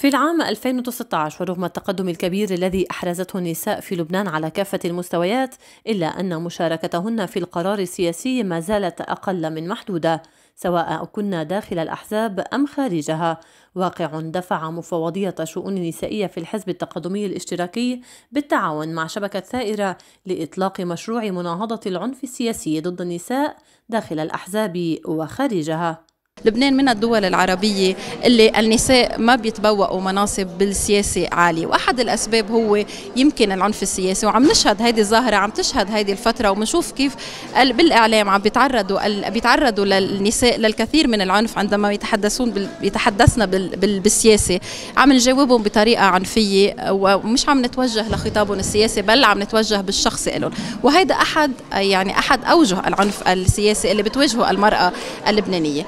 في العام 2019 ورغم التقدم الكبير الذي أحرزته النساء في لبنان على كافة المستويات إلا أن مشاركتهن في القرار السياسي ما زالت أقل من محدودة سواء كنا داخل الأحزاب أم خارجها واقع دفع مفوضية شؤون النسائية في الحزب التقدمي الاشتراكي بالتعاون مع شبكة ثائرة لإطلاق مشروع مناهضة العنف السياسي ضد النساء داخل الأحزاب وخارجها لبنان من الدول العربية اللي النساء ما بيتبوأوا مناصب بالسياسة عالية وأحد الأسباب هو يمكن العنف السياسي وعم نشهد هذه الظاهرة عم تشهد هذه الفترة وبنشوف كيف بالإعلام عم بيتعرضوا بيتعرضوا للنساء للكثير من العنف عندما يتحدثون يتحدثنا بالسياسة عم نجاوبهم بطريقة عنفية ومش عم نتوجه لخطابهم السياسي بل عم نتوجه بالشخصي لهم وهذا أحد يعني أحد أوجه العنف السياسي اللي بتواجهه المرأة اللبنانية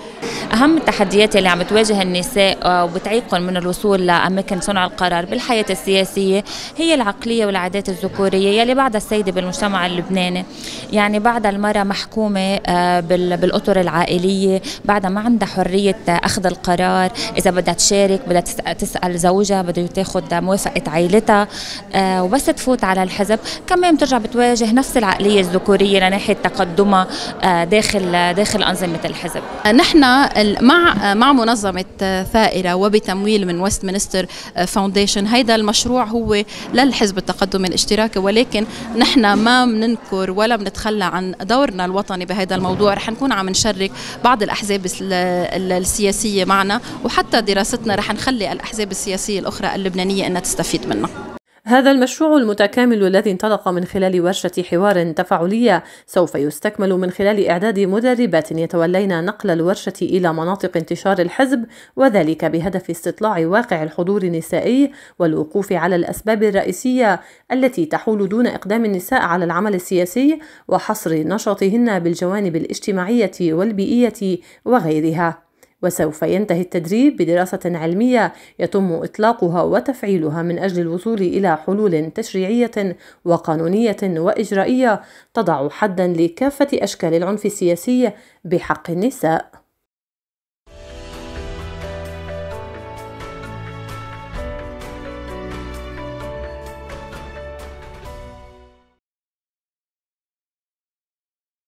أهم التحديات اللي عم تواجه النساء آه، وبتعيقهم من الوصول لأماكن صنع القرار بالحياة السياسية هي العقلية والعادات الذكورية يلي بعدها السيدة بالمجتمع اللبناني يعني بعد المرأة محكومة آه، بالأطر العائلية بعدها ما عندها حرية آه، أخذ القرار إذا بدها تشارك بدها تسأل زوجها بده تاخذ موافقة عائلتها وبس تفوت على الحزب كمان بترجع بتواجه نفس العقلية الذكورية لناحية تقدمها داخل داخل أنظمة الحزب نحن مع مع منظمه ثائره وبتمويل من ويست مينستر فاونديشن هيدا المشروع هو للحزب التقدم الاشتراكي ولكن نحن ما بننكر ولا بنتخلى عن دورنا الوطني بهذا الموضوع رح نكون عم نشرك بعض الاحزاب السياسيه معنا وحتى دراستنا رح نخلي الاحزاب السياسيه الاخرى اللبنانيه انها تستفيد منها هذا المشروع المتكامل الذي انطلق من خلال ورشة حوار تفاعلية سوف يستكمل من خلال إعداد مدربات يتولين نقل الورشة إلى مناطق انتشار الحزب وذلك بهدف استطلاع واقع الحضور النسائي والوقوف على الأسباب الرئيسية التي تحول دون إقدام النساء على العمل السياسي وحصر نشاطهن بالجوانب الاجتماعية والبيئية وغيرها. وسوف ينتهي التدريب بدراسة علمية يتم إطلاقها وتفعيلها من أجل الوصول إلى حلول تشريعية وقانونية وإجرائية تضع حدا لكافة أشكال العنف السياسي بحق النساء